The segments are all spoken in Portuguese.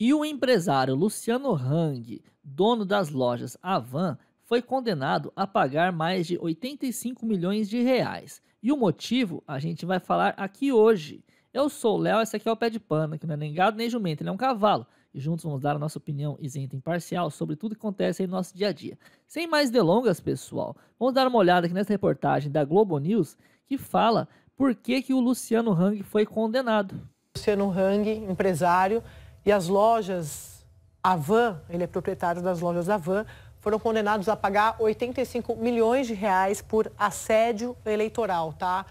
E o empresário Luciano Hang, dono das lojas Avan, foi condenado a pagar mais de 85 milhões de reais. E o motivo a gente vai falar aqui hoje. Eu sou o Léo, esse aqui é o Pé de Pano, que não é nem gado nem jumento, ele é um cavalo. E juntos vamos dar a nossa opinião isenta e imparcial sobre tudo que acontece em nosso dia a dia. Sem mais delongas, pessoal, vamos dar uma olhada aqui nessa reportagem da Globo News que fala por que, que o Luciano Hang foi condenado. Luciano Hang, empresário, e as lojas Avan, ele é proprietário das lojas Avan, foram condenados a pagar 85 milhões de reais por assédio eleitoral, tá?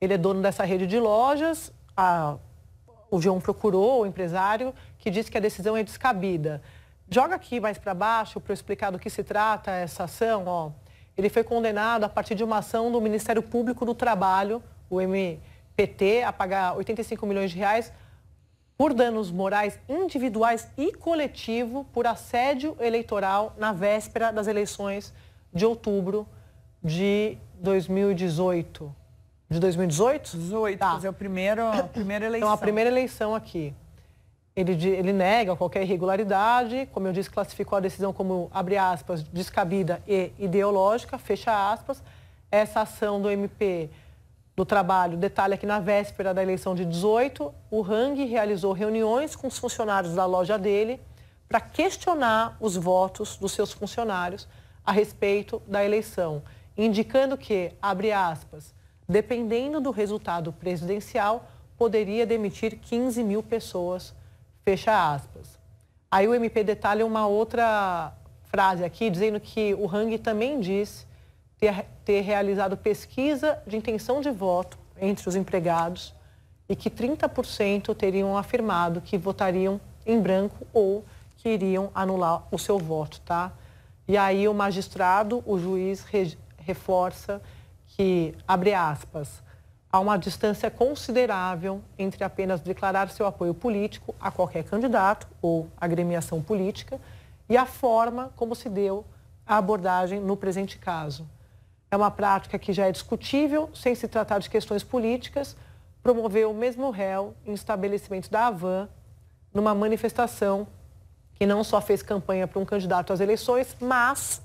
Ele é dono dessa rede de lojas, a, o João procurou o empresário que disse que a decisão é descabida. Joga aqui mais para baixo para eu explicar do que se trata essa ação, ó. Ele foi condenado a partir de uma ação do Ministério Público do Trabalho, o MPT, a pagar 85 milhões de reais por danos morais individuais e coletivo por assédio eleitoral na véspera das eleições de outubro de 2018. De 2018? 18, tá. é o primeiro, a primeira eleição. Então, a primeira eleição aqui. Ele, ele nega qualquer irregularidade, como eu disse, classificou a decisão como, abre aspas, descabida e ideológica, fecha aspas. Essa ação do MP do trabalho detalha que na véspera da eleição de 18, o Hang realizou reuniões com os funcionários da loja dele para questionar os votos dos seus funcionários a respeito da eleição, indicando que, abre aspas, dependendo do resultado presidencial, poderia demitir 15 mil pessoas, fecha aspas. Aí o MP detalha uma outra frase aqui, dizendo que o Hang também disse ter, ter realizado pesquisa de intenção de voto entre os empregados e que 30% teriam afirmado que votariam em branco ou que iriam anular o seu voto, tá? E aí o magistrado, o juiz re, reforça que, abre aspas, há uma distância considerável entre apenas declarar seu apoio político a qualquer candidato ou agremiação política e a forma como se deu a abordagem no presente caso. É uma prática que já é discutível, sem se tratar de questões políticas, promover o mesmo réu em estabelecimento da Havan, numa manifestação que não só fez campanha para um candidato às eleições, mas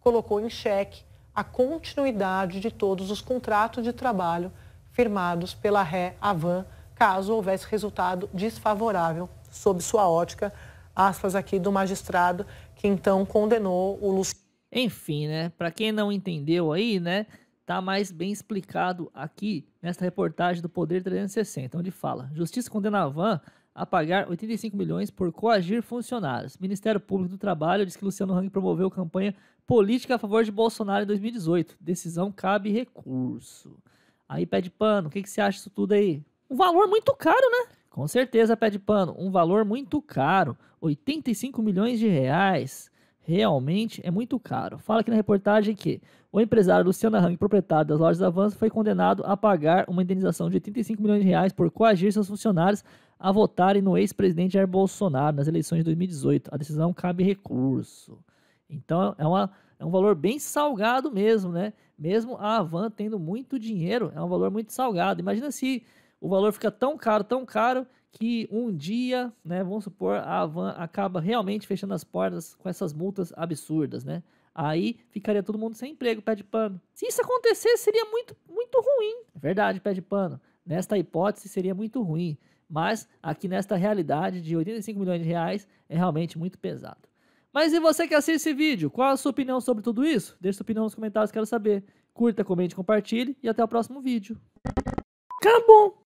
colocou em xeque a continuidade de todos os contratos de trabalho firmados pela Ré Avan, caso houvesse resultado desfavorável sob sua ótica, aspas aqui do magistrado que então condenou o Luciano enfim, né? Para quem não entendeu aí, né? Tá mais bem explicado aqui nesta reportagem do Poder 360, onde fala: Justiça condena a Van a pagar 85 milhões por coagir funcionários. Ministério Público do Trabalho diz que Luciano Hang promoveu campanha política a favor de Bolsonaro em 2018. Decisão cabe recurso. Aí pede pano, o que, que você acha disso tudo aí? Um valor muito caro, né? Com certeza, pede pano, um valor muito caro, 85 milhões de reais realmente é muito caro. Fala aqui na reportagem que o empresário Luciano Hang, proprietário das lojas Avanço, foi condenado a pagar uma indenização de 85 milhões de reais por coagir seus funcionários a votarem no ex-presidente Jair Bolsonaro nas eleições de 2018. A decisão cabe recurso. Então é, uma, é um valor bem salgado mesmo, né? Mesmo a Avan tendo muito dinheiro, é um valor muito salgado. Imagina se o valor fica tão caro, tão caro, que um dia, né, vamos supor, a Havan acaba realmente fechando as portas com essas multas absurdas, né? Aí ficaria todo mundo sem emprego, pé de pano. Se isso acontecesse, seria muito, muito ruim. É verdade, pé de pano. Nesta hipótese, seria muito ruim. Mas aqui nesta realidade de 85 milhões de reais, é realmente muito pesado. Mas e você que assiste esse vídeo? Qual a sua opinião sobre tudo isso? Deixe sua opinião nos comentários, quero saber. Curta, comente, compartilhe e até o próximo vídeo. Acabou!